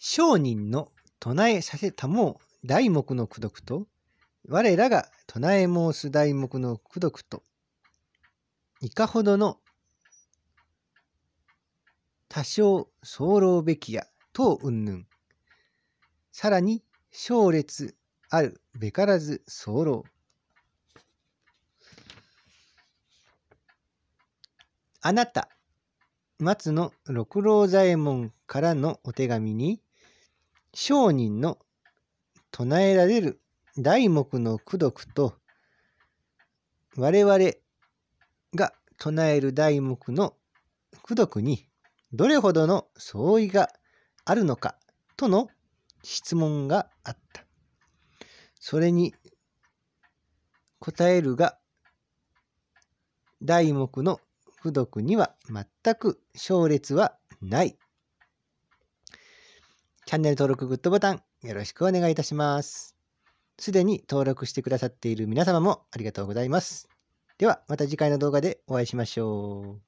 商人の唱えさせたもう題目の功読と、我らが唱え申す題目の功読と、いかほどの多少候漏べきやとうんぬん。さらに、勝列あるべからずろ漏。あなた、松の六郎左衛門からのお手紙に、商人の唱えられる題目の功徳と我々が唱える題目の功徳にどれほどの相違があるのかとの質問があった。それに答えるが題目の功徳には全く勝列はないチャンネル登録、グッドボタン、よろしくお願いいたします。すでに登録してくださっている皆様もありがとうございます。では、また次回の動画でお会いしましょう。